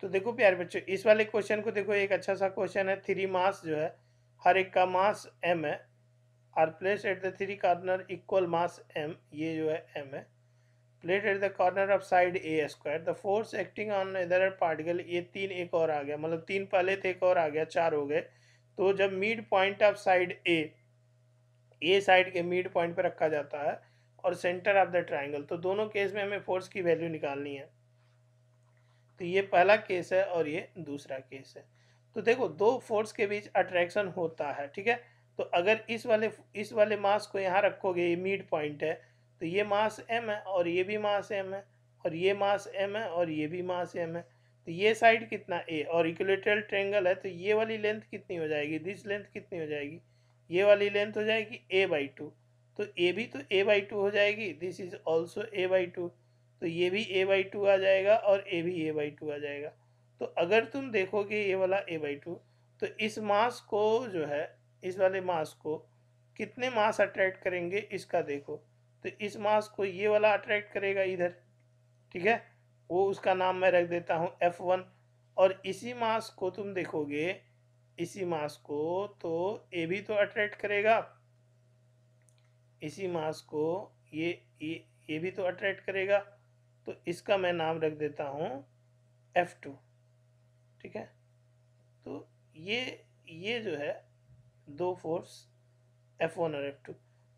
तो देखो प्यारे बच्चों इस वाले क्वेश्चन को देखो एक अच्छा सा क्वेश्चन है थ्री मास जो है हर एक का मास एम है are placed at the three corner equal mass M ये जो है एम है placed at the corner of side A square the force acting on इधर पार्टिकल ये तीन एक और आ गया मतलब तीन पहले थे एक और आ गया चार हो गए तो जब mid point of side A A side के मिड पॉइंट पर रखा जाता है और सेंटर ऑफ द ट्राइंगल तो दोनों केस में हमें फोर्स की वैल्यू निकालनी है तो ये पहला केस है और ये दूसरा केस है तो देखो दो फोर्स के बीच अट्रैक्शन होता है ठीक है तो अगर इस वाले इस वाले मास को यहाँ रखोगे ये मिड पॉइंट है तो ये मास एम है और ये भी मास एम है और ये मास एम है और ये भी मास एम है तो ये साइड कितना ए और इक्विलेटरल ट्रेंगल है तो ये वाली लेंथ कितनी हो जाएगी दिस लेंथ कितनी हो जाएगी ये वाली लेंथ हो जाएगी ए बाई टू तो ए भी तो ए बाई टू हो जाएगी this is also A by two तो ये भी ए बाई टू आ जाएगा और ए भी ए बाई टू आ जाएगा तो अगर तुम देखोगे ये वाला ए बाई टू तो इस मास को जो है इस वाले मास को कितने मास अट्रैक्ट करेंगे इसका देखो तो इस मास को ये वाला अट्रैक्ट करेगा इधर ठीक है वो उसका नाम मैं रख देता हूँ एफ वन और इसी मास को तुम देखोगे इसी मास को तो ए भी तो अट्रैक्ट करेगा इसी मास को ये ये ये भी तो अट्रैक्ट करेगा तो इसका मैं नाम रख देता हूँ एफ टू ठीक है तो ये ये जो है दो फोर्स एफ वन और एफ टू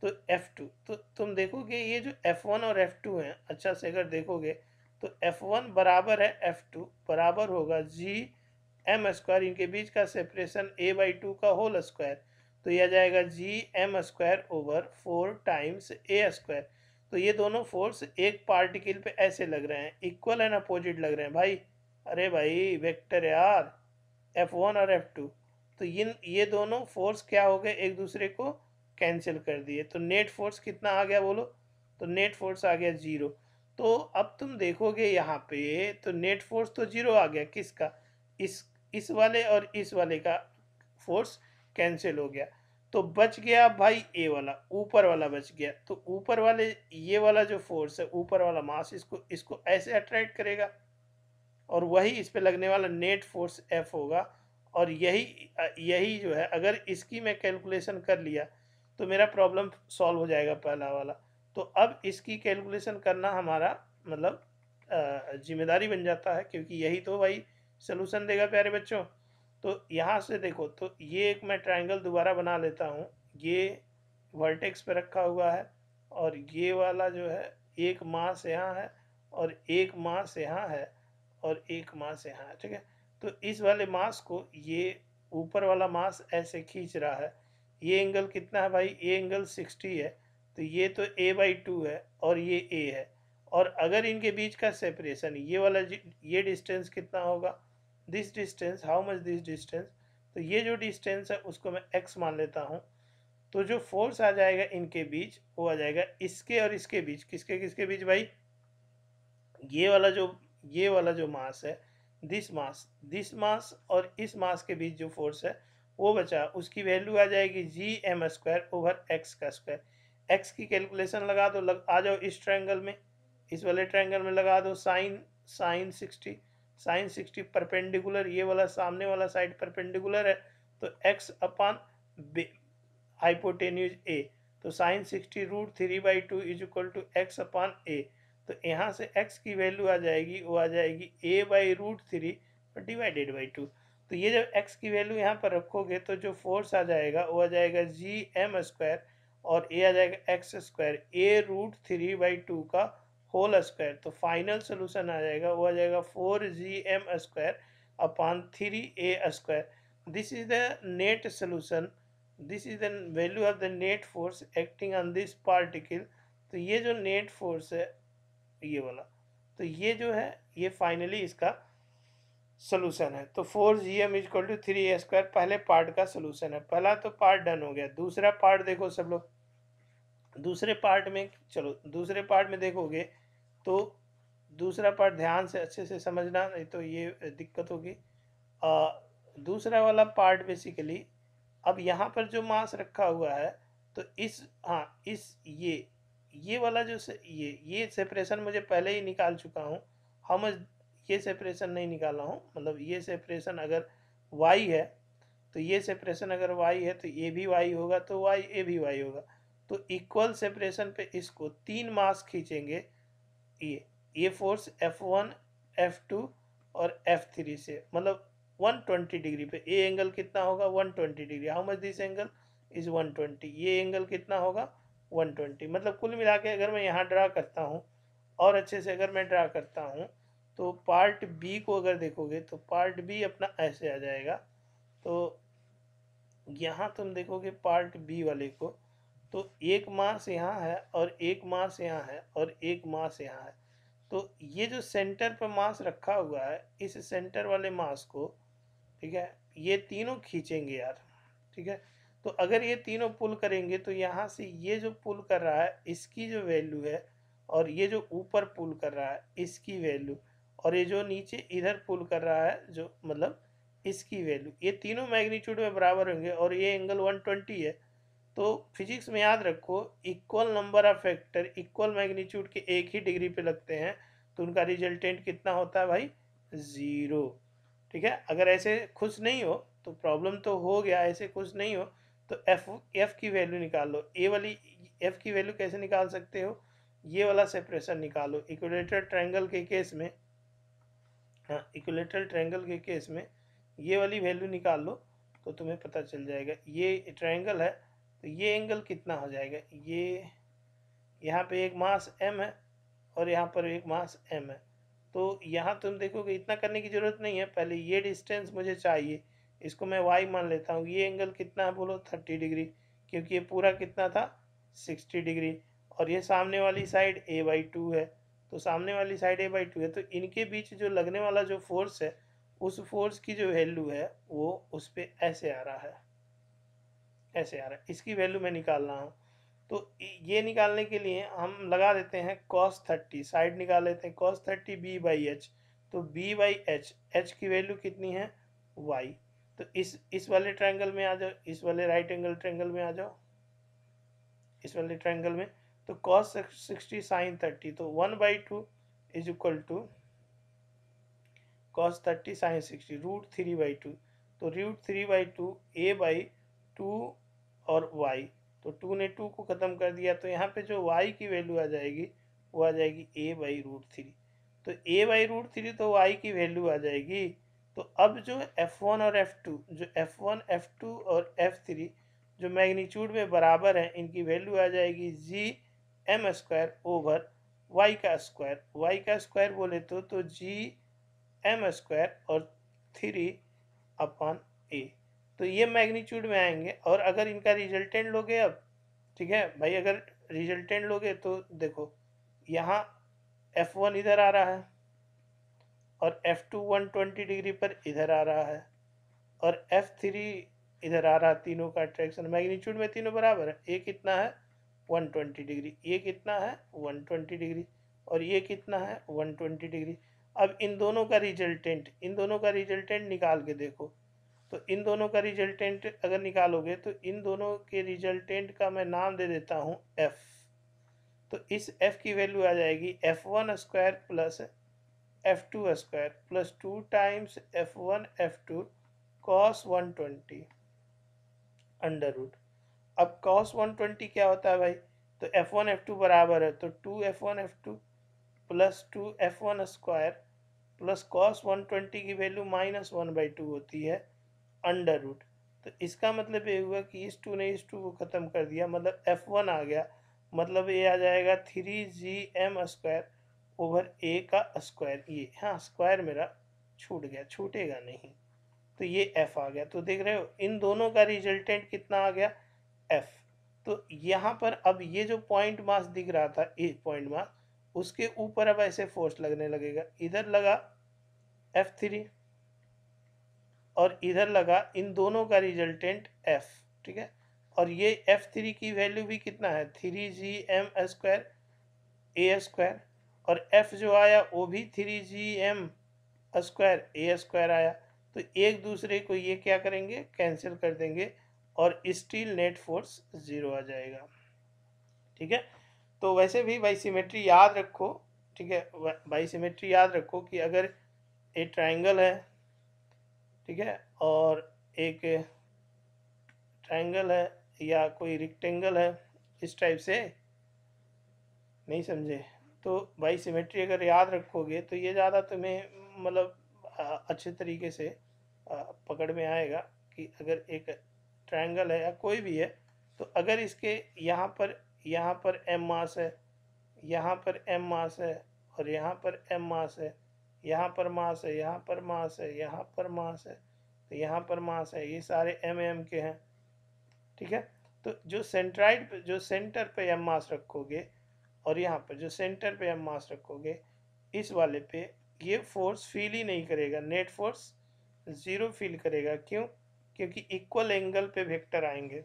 तो एफ टू तो तुम देखोगे ये जो एफ वन और एफ टू हैं अच्छा से अगर देखोगे तो एफ वन बराबर है एफ टू बराबर होगा जी एम स्क्वायर इनके बीच का सेपरेशन ए बाई टू का होल स्क्वायर तो यह जाएगा G M square over four times A square तो ये दोनों फोर्स एक पार्टिकल पे ऐसे लग रहे हैं इक्वल एंड अपोजिट लग रहे हैं भाई अरे भाई वेक्टर यार एफ वन और एफ टू तो ये ये दोनों फोर्स क्या हो गए एक दूसरे को कैंसिल कर दिए तो नेट फोर्स कितना आ गया बोलो तो नेट फोर्स आ गया ज़ीरो तो अब तुम देखोगे यहाँ पे तो नेट फोर्स तो ज़ीरो आ गया किसका इस इस वाले और इस वाले का फोर्स कैंसिल हो गया तो बच गया भाई ए वाला ऊपर वाला बच गया तो ऊपर वाले ये वाला जो फोर्स है ऊपर वाला मास इसको इसको ऐसे अट्रैक्ट करेगा और वही इस पर लगने वाला नेट फोर्स एफ होगा और यही यही जो है अगर इसकी मैं कैलकुलेशन कर लिया तो मेरा प्रॉब्लम सॉल्व हो जाएगा पहला वाला तो अब इसकी कैलकुलेशन करना हमारा मतलब जिम्मेदारी बन जाता है क्योंकि यही तो भाई सलूशन देगा प्यारे बच्चों तो यहाँ से देखो तो ये एक मैं ट्राइंगल दोबारा बना लेता हूँ ये वर्टेक्स पे रखा हुआ है और ये वाला जो है एक मास यहाँ है और एक मास यहाँ है और एक मास यहाँ है ठीक है तो इस वाले मास को ये ऊपर वाला मास ऐसे खींच रहा है ये एंगल कितना है भाई ये एंगल सिक्सटी है तो ये तो ए बाई टू है और ये ए है और अगर इनके बीच का सेपरेशन ये वाला ये डिस्टेंस कितना होगा this distance how much this distance तो ये जो डिस्टेंस है उसको मैं एक्स मान लेता हूँ तो जो फोर्स आ जाएगा इनके बीच वो आ जाएगा इसके और इसके बीच किसके किसके बीच भाई ये वाला जो ये वाला जो मास है दिस मास दिस मास और इस मास के बीच जो फोर्स है वो बचा उसकी वैल्यू आ जाएगी G M square over X का स्क्वायर एक्स की कैलकुलेशन लगा दो लग आ जाओ इस ट्रायंगल में इस वाले ट्रायंगल में लगा दो sine sine sixty sine sixty perpendicular ये वाला सामने वाला साइड परपेंडिकुलर है तो एक्स अपॉन हाइपोटेन्यूज ए तो sine sixty root three by two is equal to X upon A तो यहाँ से एक्स की वैल्यू आ जाएगी वो आ जाएगी A by root three divided by two तो ये जब एक्स की वैल्यू यहाँ पर रखोगे तो जो फोर्स आ जाएगा वो आ जाएगा जी एम स्क्वायर और ए आ जाएगा X square A root three by two का होल स्क्वायर तो फाइनल सोल्यूशन आ जाएगा वो आ जाएगा four G M square upon three A square this is the net solution this is the value of the net force acting on this particle तो ये जो नेट फोर्स है ये वाला तो ये जो है ये फाइनली इसका सोल्यूशन है तो four G M is equal to three A square पहले पार्ट का सोल्यूशन है पहला तो पार्ट डन हो गया दूसरा पार्ट देखो सब लोग दूसरे पार्ट में चलो दूसरे पार्ट में देखोगे तो दूसरा पार्ट ध्यान से अच्छे से समझना नहीं तो ये दिक्कत होगी दूसरा वाला पार्ट बेसिकली अब यहाँ पर जो मास रखा हुआ है तो इस हाँ इस ये ये वाला जो से, ये ये सेपरेशन मुझे पहले ही निकाल चुका हूँ हम ये सेपरेशन नहीं निकाला हूँ मतलब ये सेपरेशन अगर वाई है तो ये सेपरेशन अगर वाई है तो ये भी वाई होगा तो वाई ए भी वाई होगा तो इक्वल सेपरेशन पे इसको तीन मास खींचेंगे ये ये फोर्स F1, F2 और F3 से मतलब 120 डिग्री पे ये एंगल कितना होगा 120 degree how much this angle is 120 ये एंगल कितना होगा 120 मतलब कुल मिला के अगर मैं यहाँ ड्रा करता हूँ और अच्छे से अगर मैं ड्रा करता हूँ तो पार्ट बी को अगर देखोगे तो पार्ट बी अपना ऐसे आ जाएगा तो यहाँ तुम देखोगे पार्ट बी वाले को तो एक मास यहाँ है और एक मास यहाँ है और एक मास यहाँ है तो ये जो सेंटर पर मास रखा हुआ है इस सेंटर वाले मास को ठीक है ये तीनों खींचेंगे यार ठीक है तो अगर ये तीनों पुल करेंगे तो यहाँ से ये जो पुल कर रहा है इसकी जो वैल्यू है और ये जो ऊपर पुल कर रहा है इसकी वैल्यू और ये जो नीचे इधर पुल कर रहा है जो मतलब इसकी वैल्यू ये तीनों मैग्नीट्यूड में बराबर होंगे और ये एंगल 120 है तो फिजिक्स में याद रखो equal number of factor equal magnitude के एक ही डिग्री पे लगते हैं तो उनका रिजल्टेंट कितना होता है भाई ज़ीरो ठीक है अगर ऐसे खुश नहीं हो तो प्रॉब्लम तो हो गया ऐसे खुश नहीं हो तो एफ एफ की वैल्यू निकाल लो ए वाली एफ की वैल्यू कैसे निकाल सकते हो ये वाला सेपरेशन निकालो इक्वलेटर ट्रायंगल के केस में हाँ इक्वलेटर ट्रायंगल के केस में ये वाली वैल्यू निकाल लो तो तुम्हें पता चल जाएगा ये ट्रायंगल है तो ये एंगल कितना हो जाएगा ये यहाँ पे एक मास एम है और यहाँ पर एक मास एम है तो यहाँ तो तुम देखोगे इतना करने की ज़रूरत नहीं है पहले ये डिस्टेंस मुझे चाहिए इसको मैं वाई मान लेता हूँ ये एंगल कितना है बोलो थर्टी डिग्री क्योंकि ये पूरा कितना था सिक्सटी डिग्री और ये सामने वाली साइड ए बाई टू है तो सामने वाली साइड ए बाई टू है तो इनके बीच जो लगने वाला जो फोर्स है उस फोर्स की जो वैल्यू है वो उस पर ऐसे आ रहा है ऐसे आ रहा है इसकी वैल्यू मैं निकाल रहा हूँ तो ये निकालने के लिए हम लगा देते हैं कॉस थर्टी साइड निकाल लेते हैं cos thirty B by H तो बी बाई एच एच की वैल्यू कितनी है वाई तो इस इस वाले ट्रायंगल में आ जाओ इस वाले राइट एंगल ट्रायंगल में आ जाओ इस वाले ट्रायंगल में तो कॉस सिक्सटी साइन थर्टी तो one by two is equal to cos thirty sine sixty root three by two तो root three by two A by two और वाई तो टू ने टू को ख़त्म कर दिया तो यहाँ पे जो वाई की वैल्यू आ जाएगी वो आ जाएगी ए बाई रूट थ्री तो ए बाई रूट थ्री तो वाई की वैल्यू आ जाएगी तो अब जो एफ़ वन और एफ़ टू जो एफ़ वन एफ़ टू और एफ़ थ्री जो मैग्नीट्यूड में बराबर है इनकी वैल्यू आ जाएगी G M square over Y का स्क्वायर वाई का स्क्वायर बोले तो जी एम स्क्वायर और थ्री अपॉन ए तो ये मैग्नीट्यूड में आएंगे और अगर इनका रिजल्टेंट लोगे अब ठीक है भाई अगर रिजल्टेंट लोगे तो देखो यहाँ एफ वन इधर आ रहा है और F two one twenty degree पर इधर आ रहा है और एफ थ्री इधर आ रहा है तीनों का अट्रैक्शन मैग्नीट्यूड में तीनों बराबर है ये कितना है वन ट्वेंटी डिग्री ये कितना है वन ट्वेंटी डिग्री और ये कितना है वन ट्वेंटी डिग्री अब इन दोनों का रिजल्टेंट इन दोनों का रिजल्टेंट निकाल के देखो तो इन दोनों का रिजल्टेंट अगर निकालोगे तो इन दोनों के रिजल्टेंट का मैं नाम दे देता हूँ एफ तो इस एफ की वैल्यू आ जाएगी F one square plus F two square plus two times F one F two cos one twenty under root अब कॉस वन ट्वेंटी क्या होता है भाई तो एफ वन एफ टू बराबर है तो two F one F two plus two F one square plus cos one twenty की value minus one by two होती है अंडर रूट तो इसका मतलब ये हुआ कि इस टू ने इस टू को ख़त्म कर दिया मतलब एफ वन आ गया मतलब ये आ जाएगा three G M square over A का स्क्वायर ये हाँ स्क्वायर मेरा छूट गया छूटेगा नहीं तो ये एफ आ गया तो देख रहे हो इन दोनों का रिजल्टेंट कितना आ गया एफ तो यहाँ पर अब ये जो पॉइंट मास दिख रहा था ए पॉइंट मास उसके ऊपर अब ऐसे फोर्स लगने लगेगा इधर लगा एफ थ्री और इधर लगा इन दोनों का रिजल्टेंट एफ ठीक है और ये एफ थ्री की वैल्यू भी कितना है three G M square A square और एफ जो आया वो भी three G M square A square आया तो एक दूसरे को ये क्या करेंगे कैंसिल कर देंगे और स्टील नेट फोर्स ज़ीरो आ जाएगा ठीक है तो वैसे भी बाई याद रखो ठीक है बाई याद रखो कि अगर ये ट्राइंगल है ठीक है और एक ट्रायंगल है या कोई रिक्टेंगल है इस टाइप से नहीं समझे तो भाई सिमेट्री अगर याद रखोगे तो ये ज़्यादा तुम्हें मतलब अच्छे तरीके से पकड़ में आएगा कि अगर एक ट्रायंगल है या कोई भी है तो अगर इसके यहाँ पर यहाँ पर एम मास है यहाँ पर एम मास है और यहाँ पर एम मास है यहाँ पर मास है यहाँ पर मास है यहाँ पर मास है तो यहाँ पर मास है ये सारे एम एम के हैं ठीक है तो जो सेंट्राइड जो सेंटर पे एम मास रखोगे और यहाँ पर जो सेंटर पे एम मास रखोगे इस वाले पे ये फोर्स फील ही नहीं करेगा नेट फोर्स ज़ीरो फील करेगा क्यों क्योंकि इक्वल एंगल पे वेक्टर आएंगे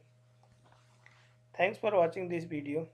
thanks for watching this video